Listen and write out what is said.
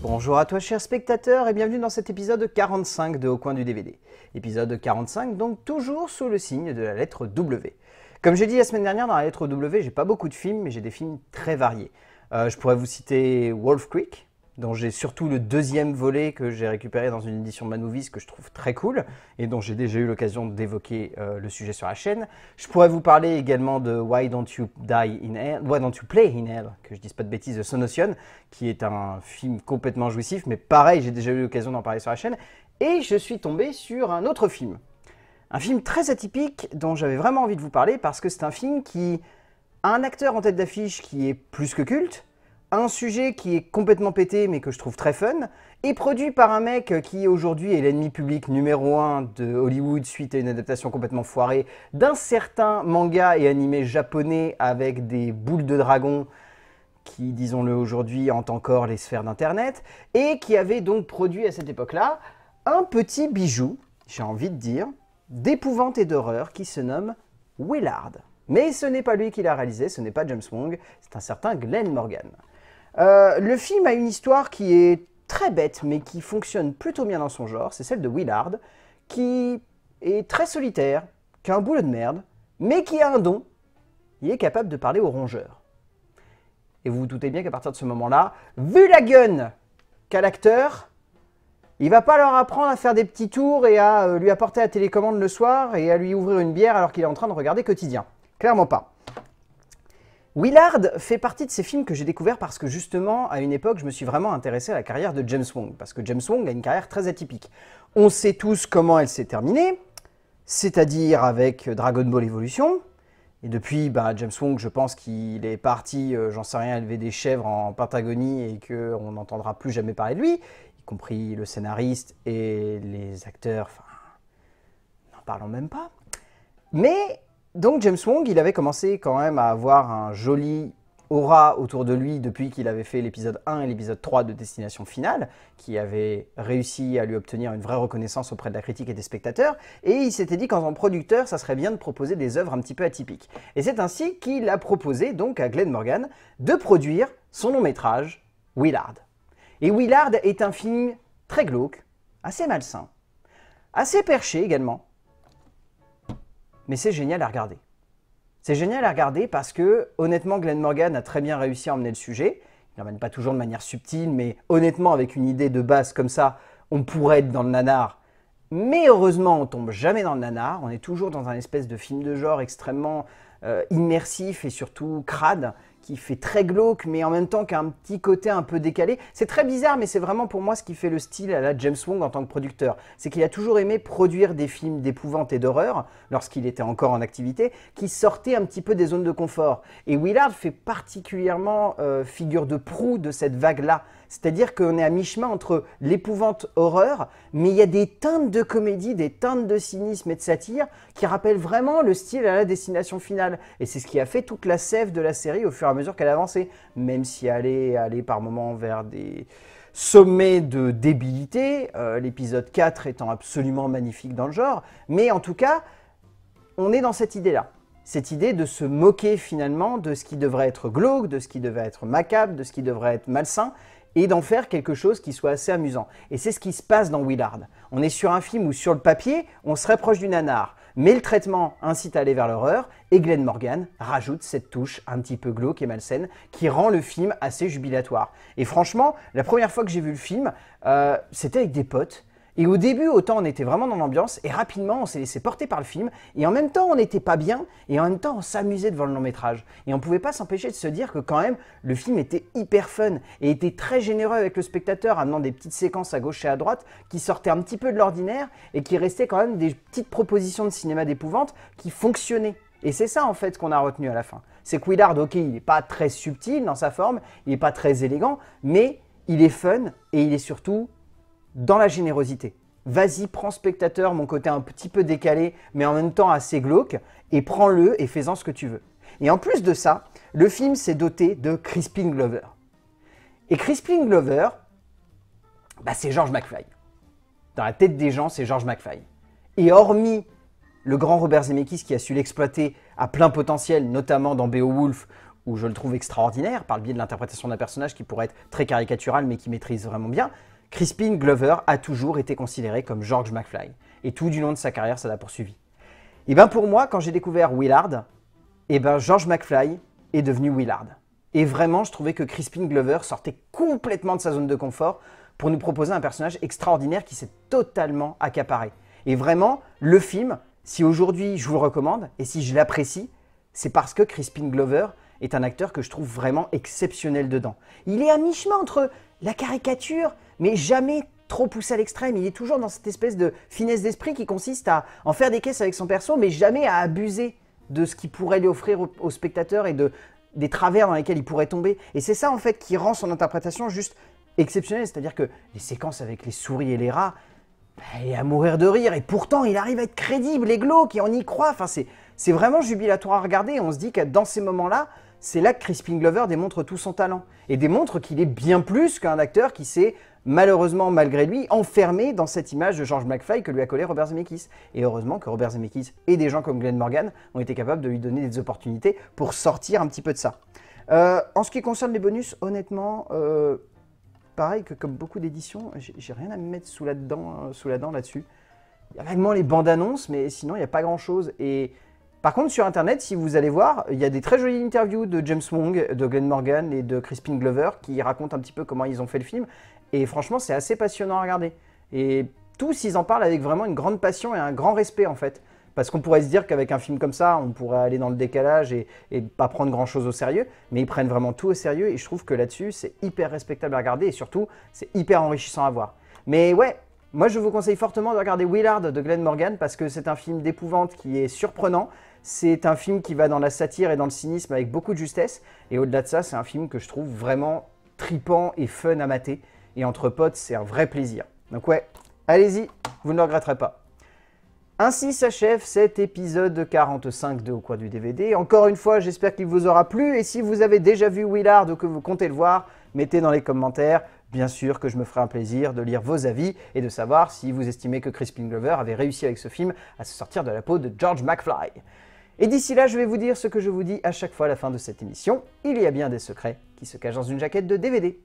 Bonjour à toi chers spectateurs et bienvenue dans cet épisode 45 de Au coin du DVD. Épisode 45 donc toujours sous le signe de la lettre W. Comme j'ai dit la semaine dernière dans la lettre W, j'ai pas beaucoup de films mais j'ai des films très variés. Euh, je pourrais vous citer Wolf Creek, dont j'ai surtout le deuxième volet que j'ai récupéré dans une édition Manouvis que je trouve très cool et dont j'ai déjà eu l'occasion d'évoquer euh, le sujet sur la chaîne. Je pourrais vous parler également de Why Don't You Die in Hell, Why Don't You Play in Hell, que je dise pas de bêtises, de ocean qui est un film complètement jouissif, mais pareil, j'ai déjà eu l'occasion d'en parler sur la chaîne. Et je suis tombé sur un autre film. Un film très atypique dont j'avais vraiment envie de vous parler parce que c'est un film qui a un acteur en tête d'affiche qui est plus que culte, un sujet qui est complètement pété mais que je trouve très fun, et produit par un mec qui aujourd'hui est l'ennemi public numéro 1 de Hollywood suite à une adaptation complètement foirée d'un certain manga et animé japonais avec des boules de dragon qui, disons-le aujourd'hui, hantent encore les sphères d'Internet, et qui avait donc produit à cette époque-là un petit bijou, j'ai envie de dire, d'épouvante et d'horreur qui se nomme Willard. Mais ce n'est pas lui qui l'a réalisé, ce n'est pas James Wong, c'est un certain Glenn Morgan. Euh, le film a une histoire qui est très bête, mais qui fonctionne plutôt bien dans son genre, c'est celle de Willard, qui est très solitaire, qui a un boulot de merde, mais qui a un don. Il est capable de parler aux rongeurs. Et vous vous doutez bien qu'à partir de ce moment-là, vu la gueule qu'a l'acteur, il va pas leur apprendre à faire des petits tours et à euh, lui apporter la télécommande le soir et à lui ouvrir une bière alors qu'il est en train de regarder quotidien. Clairement pas. Willard fait partie de ces films que j'ai découvert parce que justement, à une époque, je me suis vraiment intéressé à la carrière de James Wong, parce que James Wong a une carrière très atypique. On sait tous comment elle s'est terminée, c'est-à-dire avec Dragon Ball Evolution. Et depuis, bah, James Wong, je pense qu'il est parti, euh, j'en sais rien, élever des chèvres en Patagonie et qu'on n'entendra plus jamais parler de lui, y compris le scénariste et les acteurs, enfin, n'en parlons même pas. Mais donc James Wong, il avait commencé quand même à avoir un joli aura autour de lui depuis qu'il avait fait l'épisode 1 et l'épisode 3 de Destination Finale, qui avait réussi à lui obtenir une vraie reconnaissance auprès de la critique et des spectateurs, et il s'était dit qu'en tant producteur, ça serait bien de proposer des œuvres un petit peu atypiques. Et c'est ainsi qu'il a proposé donc à Glenn Morgan de produire son long métrage, Willard. Et Willard est un film très glauque, assez malsain, assez perché également, mais c'est génial à regarder. C'est génial à regarder parce que, honnêtement, Glenn Morgan a très bien réussi à emmener le sujet. Il n'emmène pas toujours de manière subtile, mais honnêtement, avec une idée de base comme ça, on pourrait être dans le nanar. Mais heureusement, on tombe jamais dans le nanar. On est toujours dans un espèce de film de genre extrêmement euh, immersif et surtout crade qui fait très glauque, mais en même temps qui un petit côté un peu décalé. C'est très bizarre, mais c'est vraiment pour moi ce qui fait le style à la James Wong en tant que producteur. C'est qu'il a toujours aimé produire des films d'épouvante et d'horreur, lorsqu'il était encore en activité, qui sortaient un petit peu des zones de confort. Et Willard fait particulièrement euh, figure de proue de cette vague-là. C'est-à-dire qu'on est à mi-chemin entre l'épouvante horreur, mais il y a des teintes de comédie, des teintes de cynisme et de satire qui rappellent vraiment le style à la destination finale. Et c'est ce qui a fait toute la sève de la série au fur et à mesure qu'elle avançait, même si elle est allée par moments vers des sommets de débilité, euh, l'épisode 4 étant absolument magnifique dans le genre, mais en tout cas, on est dans cette idée-là cette idée de se moquer finalement de ce qui devrait être glauque, de ce qui devrait être macabre, de ce qui devrait être malsain, et d'en faire quelque chose qui soit assez amusant. Et c'est ce qui se passe dans Willard. On est sur un film où sur le papier, on se rapproche du nanar, mais le traitement incite à aller vers l'horreur, et Glenn Morgan rajoute cette touche un petit peu glauque et malsaine qui rend le film assez jubilatoire. Et franchement, la première fois que j'ai vu le film, euh, c'était avec des potes, et au début, autant on était vraiment dans l'ambiance, et rapidement on s'est laissé porter par le film, et en même temps on n'était pas bien, et en même temps on s'amusait devant le long métrage. Et on ne pouvait pas s'empêcher de se dire que quand même le film était hyper fun, et était très généreux avec le spectateur, amenant des petites séquences à gauche et à droite qui sortaient un petit peu de l'ordinaire, et qui restaient quand même des petites propositions de cinéma d'épouvante qui fonctionnaient. Et c'est ça en fait qu'on a retenu à la fin. C'est que Willard, ok, il n'est pas très subtil dans sa forme, il n'est pas très élégant, mais il est fun et il est surtout dans la générosité. Vas-y, prends spectateur, mon côté un petit peu décalé, mais en même temps assez glauque, et prends-le et fais-en ce que tu veux. Et en plus de ça, le film s'est doté de Crispin Glover. Et Crispin Glover, bah c'est George McFly. Dans la tête des gens, c'est George McFly. Et hormis le grand Robert Zemeckis qui a su l'exploiter à plein potentiel, notamment dans Beowulf, où je le trouve extraordinaire par le biais de l'interprétation d'un personnage qui pourrait être très caricatural mais qui maîtrise vraiment bien, Crispin Glover a toujours été considéré comme George McFly. Et tout du long de sa carrière, ça l'a poursuivi. Et eh bien pour moi, quand j'ai découvert Willard, et eh ben George McFly est devenu Willard. Et vraiment, je trouvais que Crispin Glover sortait complètement de sa zone de confort pour nous proposer un personnage extraordinaire qui s'est totalement accaparé. Et vraiment, le film, si aujourd'hui je vous le recommande et si je l'apprécie, c'est parce que Crispin Glover est un acteur que je trouve vraiment exceptionnel dedans. Il est à mi-chemin entre la caricature, mais jamais trop poussé à l'extrême. Il est toujours dans cette espèce de finesse d'esprit qui consiste à en faire des caisses avec son perso, mais jamais à abuser de ce qu'il pourrait lui offrir au, spectateur et de, des travers dans lesquels il pourrait tomber. Et c'est ça, en fait, qui rend son interprétation juste exceptionnelle. C'est-à-dire que les séquences avec les souris et les rats, bah, il est à mourir de rire et pourtant il arrive à être crédible et glauque et on y croit. Enfin, c'est vraiment jubilatoire à regarder. On se dit que dans ces moments-là, c'est là que Crispin Glover démontre tout son talent et démontre qu'il est bien plus qu'un acteur qui s'est malheureusement, malgré lui, enfermé dans cette image de George McFly que lui a collé Robert Zemeckis. Et heureusement que Robert Zemeckis et des gens comme Glenn Morgan ont été capables de lui donner des opportunités pour sortir un petit peu de ça. Euh, en ce qui concerne les bonus, honnêtement, euh, pareil que comme beaucoup d'éditions, j'ai rien à me mettre sous la dent, euh, sous là-dessus. Il y a vaguement les bandes annonces, mais sinon il n'y a pas grand-chose. Et par contre, sur Internet, si vous allez voir, il y a des très jolies interviews de James Wong, de Glenn Morgan et de Crispin Glover qui racontent un petit peu comment ils ont fait le film. Et franchement, c'est assez passionnant à regarder. Et tous, ils en parlent avec vraiment une grande passion et un grand respect, en fait. Parce qu'on pourrait se dire qu'avec un film comme ça, on pourrait aller dans le décalage et, et pas prendre grand-chose au sérieux, mais ils prennent vraiment tout au sérieux et je trouve que là-dessus, c'est hyper respectable à regarder et surtout, c'est hyper enrichissant à voir. Mais ouais, moi je vous conseille fortement de regarder Willard de Glenn Morgan parce que c'est un film d'épouvante qui est surprenant, c'est un film qui va dans la satire et dans le cynisme avec beaucoup de justesse. Et au-delà de ça, c'est un film que je trouve vraiment tripant et fun à mater. Et entre potes, c'est un vrai plaisir. Donc ouais, allez-y, vous ne le regretterez pas. Ainsi s'achève cet épisode 45 de Au coin du DVD. Encore une fois, j'espère qu'il vous aura plu. Et si vous avez déjà vu Willard ou que vous comptez le voir, mettez dans les commentaires Bien sûr que je me ferai un plaisir de lire vos avis et de savoir si vous estimez que Crispin Glover avait réussi avec ce film à se sortir de la peau de George McFly. Et d'ici là, je vais vous dire ce que je vous dis à chaque fois à la fin de cette émission, il y a bien des secrets qui se cachent dans une jaquette de DVD.